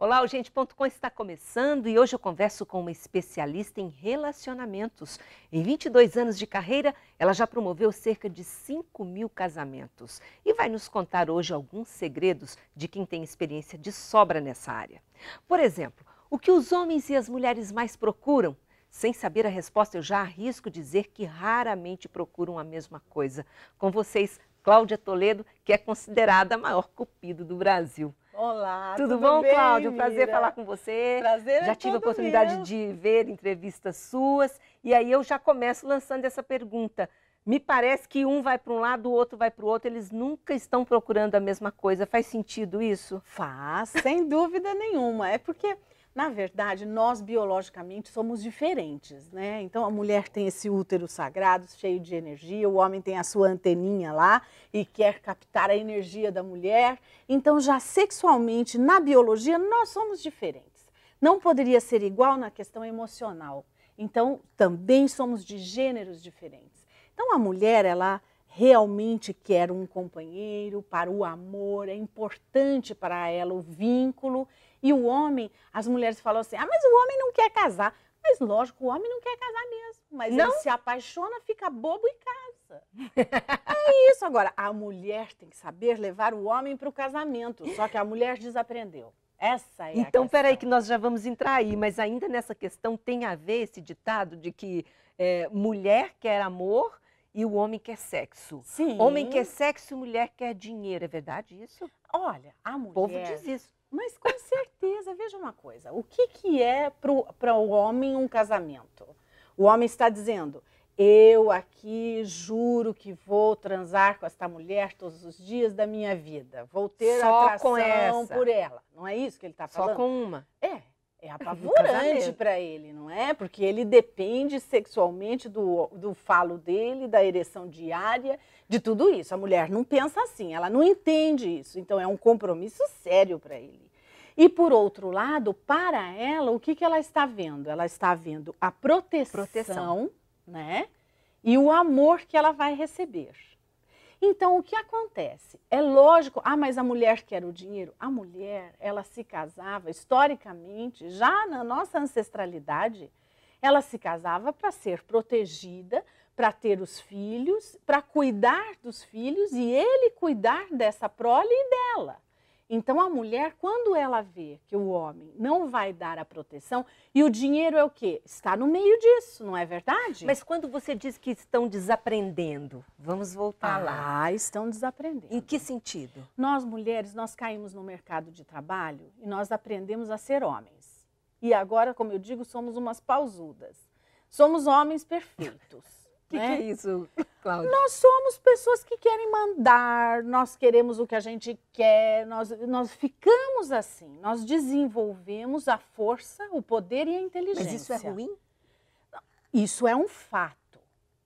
Olá, o Gente.com está começando e hoje eu converso com uma especialista em relacionamentos. Em 22 anos de carreira, ela já promoveu cerca de 5 mil casamentos e vai nos contar hoje alguns segredos de quem tem experiência de sobra nessa área. Por exemplo, o que os homens e as mulheres mais procuram? Sem saber a resposta, eu já arrisco dizer que raramente procuram a mesma coisa. Com vocês, Cláudia Toledo, que é considerada a maior cupido do Brasil. Olá, tudo, tudo bom, bem, Cláudio? Prazer falar com você. Prazer é Já é tive a oportunidade meu. de ver entrevistas suas e aí eu já começo lançando essa pergunta. Me parece que um vai para um lado, o outro vai para o outro, eles nunca estão procurando a mesma coisa. Faz sentido isso? Faz, sem dúvida nenhuma. É porque na verdade, nós biologicamente somos diferentes, né? Então a mulher tem esse útero sagrado, cheio de energia, o homem tem a sua anteninha lá e quer captar a energia da mulher. Então já sexualmente, na biologia, nós somos diferentes. Não poderia ser igual na questão emocional. Então também somos de gêneros diferentes. Então a mulher, ela realmente quer um companheiro para o amor, é importante para ela o vínculo e o homem, as mulheres falam assim: ah, mas o homem não quer casar. Mas lógico, o homem não quer casar mesmo. Mas não? ele se apaixona, fica bobo e casa. é isso. Agora, a mulher tem que saber levar o homem para o casamento. Só que a mulher desaprendeu. Essa é então, a Então, peraí, que nós já vamos entrar aí, mas ainda nessa questão tem a ver esse ditado de que é, mulher quer amor e o homem quer sexo. Sim. Homem quer sexo, e mulher quer dinheiro. É verdade isso? Olha, a mulher. O povo diz isso. Mas com certeza, veja uma coisa, o que, que é para o homem um casamento? O homem está dizendo, eu aqui juro que vou transar com esta mulher todos os dias da minha vida. Vou ter Só atração com essa. por ela. Não é isso que ele está falando? Só com uma. É. É apavorante para ele, não é? Porque ele depende sexualmente do, do falo dele, da ereção diária, de tudo isso. A mulher não pensa assim, ela não entende isso. Então é um compromisso sério para ele. E por outro lado, para ela, o que, que ela está vendo? Ela está vendo a proteção, proteção. né? E o amor que ela vai receber. Então, o que acontece? É lógico, ah, mas a mulher quer o dinheiro. A mulher, ela se casava, historicamente, já na nossa ancestralidade, ela se casava para ser protegida, para ter os filhos, para cuidar dos filhos e ele cuidar dessa prole e dela. Então a mulher, quando ela vê que o homem não vai dar a proteção, e o dinheiro é o quê? Está no meio disso, não é verdade? Mas quando você diz que estão desaprendendo, vamos voltar ah, lá. Ah, estão desaprendendo. Em que sentido? Nós mulheres, nós caímos no mercado de trabalho e nós aprendemos a ser homens. E agora, como eu digo, somos umas pausudas. Somos homens perfeitos. O que, né? que é isso? Cláudia? Nós somos pessoas que querem mandar, nós queremos o que a gente quer, nós, nós ficamos assim, nós desenvolvemos a força, o poder e a inteligência. Mas isso é ruim? Isso é um fato.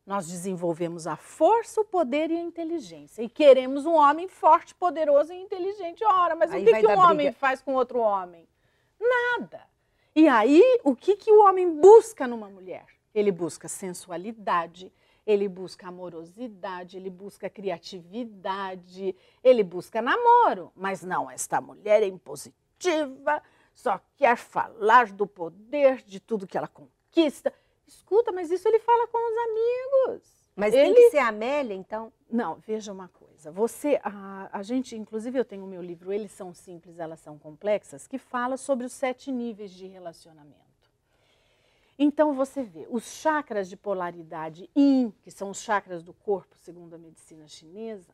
Nós desenvolvemos a força, o poder e a inteligência. E queremos um homem forte, poderoso e inteligente. Ora, mas aí o que, que um homem briga. faz com outro homem? Nada. E aí, o que, que o homem busca numa mulher? Ele busca sensualidade, ele busca amorosidade, ele busca criatividade, ele busca namoro. Mas não, esta mulher é impositiva, só quer falar do poder, de tudo que ela conquista. Escuta, mas isso ele fala com os amigos. Mas ele... tem que ser a Amélia, então? Não, veja uma coisa. Você, a, a gente, inclusive eu tenho o meu livro Eles São Simples, Elas São Complexas, que fala sobre os sete níveis de relacionamento. Então você vê os chakras de polaridade Yin, que são os chakras do corpo, segundo a medicina chinesa,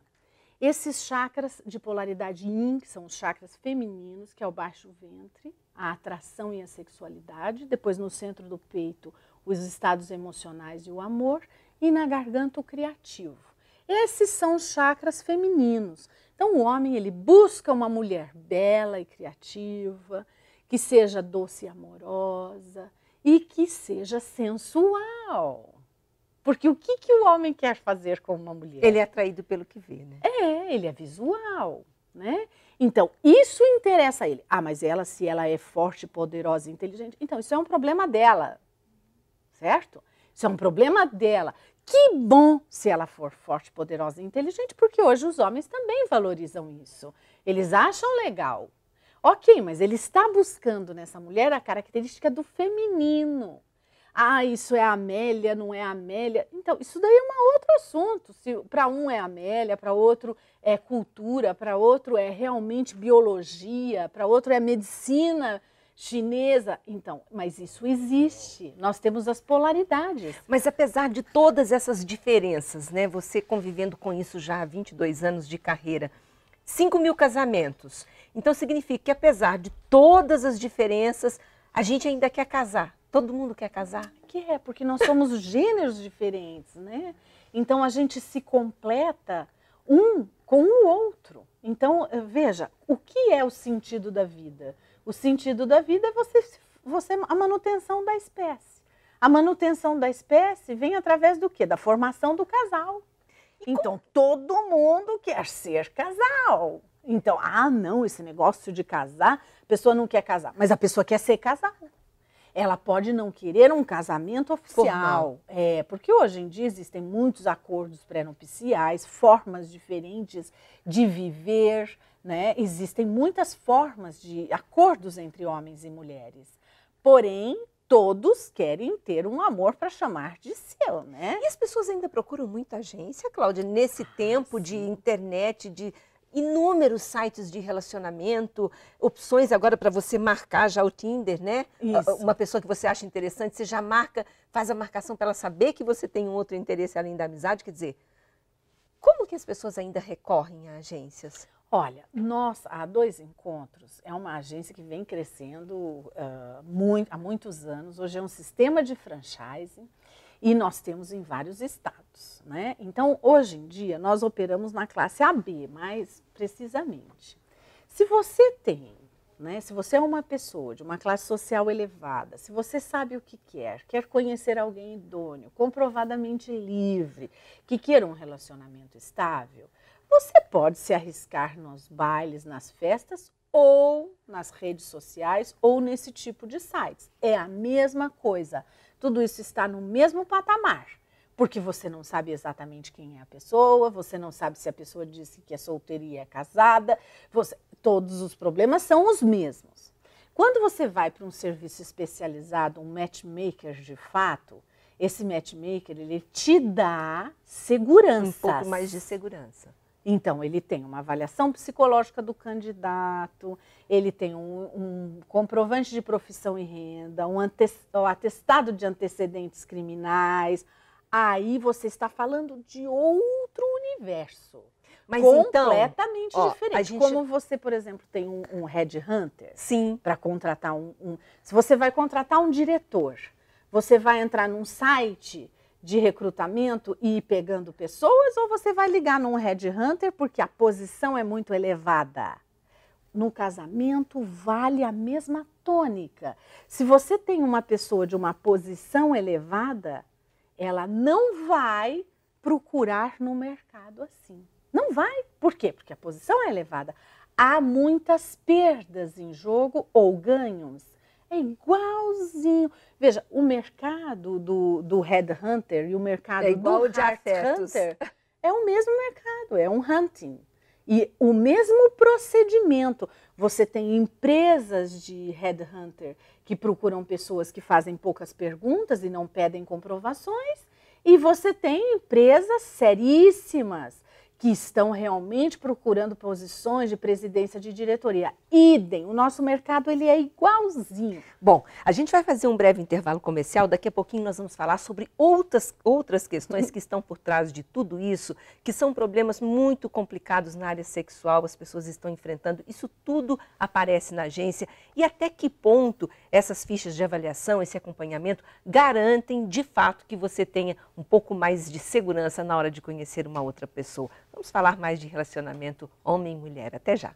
esses chakras de polaridade Yin, que são os chakras femininos, que é o baixo ventre, a atração e a sexualidade, depois no centro do peito, os estados emocionais e o amor, e na garganta o criativo. Esses são os chakras femininos. Então o homem ele busca uma mulher bela e criativa, que seja doce e amorosa, e que seja sensual. Porque o que, que o homem quer fazer com uma mulher? Ele é atraído pelo que vê, né? É, ele é visual, né? Então, isso interessa a ele. Ah, mas ela, se ela é forte, poderosa, inteligente, então isso é um problema dela, certo? Isso é um problema dela. Que bom se ela for forte, poderosa e inteligente, porque hoje os homens também valorizam isso. Eles acham legal, Ok, mas ele está buscando nessa mulher a característica do feminino. Ah, isso é Amélia, não é Amélia. Então, isso daí é um outro assunto. Se para um é Amélia, para outro é cultura, para outro é realmente biologia, para outro é medicina chinesa. Então, mas isso existe. Nós temos as polaridades. Mas apesar de todas essas diferenças, né? Você convivendo com isso já há 22 anos de carreira, 5 mil casamentos. Então significa que apesar de todas as diferenças, a gente ainda quer casar. Todo mundo quer casar? Que é, porque nós somos gêneros diferentes, né? Então a gente se completa um com o outro. Então, eh, veja, o que é o sentido da vida? O sentido da vida é você, você a manutenção da espécie. A manutenção da espécie vem através do quê? Da formação do casal. E então, como... todo mundo quer ser casal. Então, ah, não, esse negócio de casar, a pessoa não quer casar, mas a pessoa quer ser casada. Ela pode não querer um casamento oficial. Formal. É, porque hoje em dia existem muitos acordos pré-nupciais, formas diferentes de viver, né? Existem muitas formas de acordos entre homens e mulheres. Porém, todos querem ter um amor para chamar de seu, né? E as pessoas ainda procuram muita agência, Cláudia, nesse ah, tempo sim. de internet, de inúmeros sites de relacionamento, opções agora para você marcar já o Tinder, né? Isso. Uma pessoa que você acha interessante, você já marca, faz a marcação para ela saber que você tem um outro interesse além da amizade. Quer dizer, como que as pessoas ainda recorrem a agências? Olha, nós, há Dois Encontros é uma agência que vem crescendo uh, ah, muito, há muitos anos. Hoje é um sistema de franchising e nós temos em vários estados. Né? Então, hoje em dia, nós operamos na classe AB, mais precisamente. Se você tem, né, se você é uma pessoa de uma classe social elevada, se você sabe o que quer, quer conhecer alguém idôneo, comprovadamente livre, que queira um relacionamento estável, você pode se arriscar nos bailes, nas festas ou nas redes sociais ou nesse tipo de sites. É a mesma coisa tudo isso está no mesmo patamar. Porque você não sabe exatamente quem é a pessoa, você não sabe se a pessoa disse que é solteira e é casada, você... todos os problemas são os mesmos. Quando você vai para um serviço especializado, um matchmaker de fato, esse matchmaker ele te dá segurança. Um pouco mais de segurança. Então, ele tem uma avaliação psicológica do candidato, ele tem um, um comprovante de profissão e renda, um atestado de antecedentes criminais. Aí você está falando de outro universo. Mas então, completamente então, ó, diferente. Gente... Como você, por exemplo, tem um, um headhunter para contratar um, um. Se você vai contratar um diretor, você vai entrar num site de recrutamento e ir pegando pessoas, ou você vai ligar num headhunter porque a posição é muito elevada. No casamento vale a mesma tônica. Se você tem uma pessoa de uma posição elevada, ela não vai procurar no mercado assim. Não vai. Por quê? Porque a posição é elevada. Há muitas perdas em jogo ou ganhos é igualzinho. Veja, o mercado do, do headhunter e o mercado é do de hunter é o mesmo mercado, é um hunting. E o mesmo procedimento. Você tem empresas de headhunter que procuram pessoas que fazem poucas perguntas e não pedem comprovações, e você tem empresas seríssimas que estão realmente procurando posições de presidência de diretoria. Idem, o nosso mercado ele é igualzinho. Bom, a gente vai fazer um breve intervalo comercial, daqui a pouquinho nós vamos falar sobre outras, outras questões que estão por trás de tudo isso, que são problemas muito complicados na área sexual, as pessoas estão enfrentando, isso tudo aparece na agência e até que ponto essas fichas de avaliação, esse acompanhamento garantem de fato que você tenha um pouco mais de segurança na hora de conhecer uma outra pessoa. Vamos falar mais de relacionamento homem-mulher. Até já!